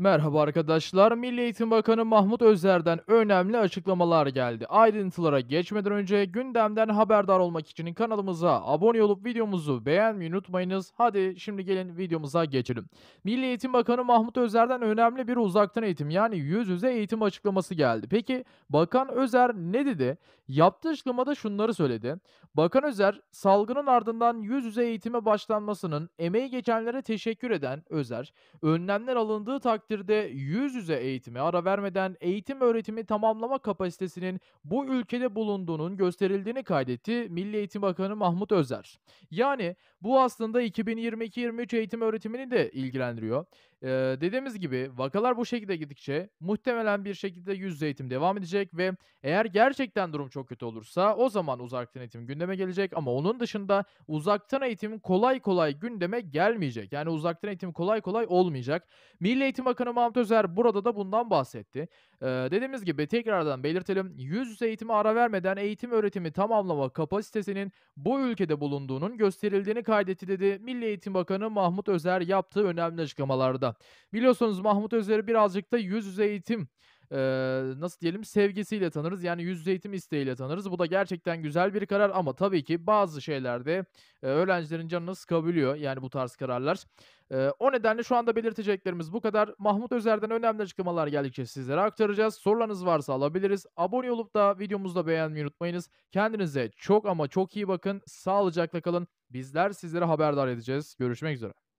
Merhaba arkadaşlar. Milli Eğitim Bakanı Mahmut Özer'den önemli açıklamalar geldi. Ayrıntılara geçmeden önce gündemden haberdar olmak için kanalımıza abone olup videomuzu beğenmeyi unutmayınız. Hadi şimdi gelin videomuza geçelim. Milli Eğitim Bakanı Mahmut Özer'den önemli bir uzaktan eğitim yani yüz yüze eğitim açıklaması geldi. Peki Bakan Özer ne dedi? Yaptığı açıklamada şunları söyledi. Bakan Özer salgının ardından yüz yüze eğitime başlanmasının emeği geçenlere teşekkür eden Özer önlemler alındığı takdirde takdirde yüz yüze eğitime ara vermeden eğitim öğretimi tamamlama kapasitesinin bu ülkede bulunduğunun gösterildiğini kaydetti Milli Eğitim Bakanı Mahmut Özer. Yani bu aslında 2022-23 eğitim öğretimini de ilgilendiriyor. Ee, dediğimiz gibi vakalar bu şekilde gittikçe muhtemelen bir şekilde yüz yüze eğitim devam edecek ve eğer gerçekten durum çok kötü olursa o zaman uzaktan eğitim gündeme gelecek ama onun dışında uzaktan eğitim kolay kolay gündeme gelmeyecek. Yani uzaktan eğitim kolay kolay olmayacak. Milli Eğitim Bakanı Bakanı Mahmut Özer burada da bundan bahsetti. Ee, dediğimiz gibi tekrardan belirtelim yüz yüze eğitime ara vermeden eğitim öğretimi tamamlama kapasitesinin bu ülkede bulunduğunun gösterildiğini kaydetti dedi Milli Eğitim Bakanı Mahmut Özer yaptığı önemli açıklamalarda. Biliyorsunuz Mahmut Özer birazcık da yüz yüze eğitim e, nasıl diyelim sevgisiyle tanırız. Yani yüz yüze eğitim isteğiyle tanırız. Bu da gerçekten güzel bir karar ama tabii ki bazı şeylerde e, öğrencilerin canını sıkabiliyor. Yani bu tarz kararlar. E, o nedenle şu anda belirteceklerimiz bu kadar. Mahmut Özer'den önemli açıklamalar geldikçe sizlere aktaracağız. Sorularınız varsa alabiliriz. Abone olup da videomuzu da beğenmeyi unutmayınız. Kendinize çok ama çok iyi bakın. Sağlıcakla kalın. Bizler sizlere haberdar edeceğiz. Görüşmek üzere.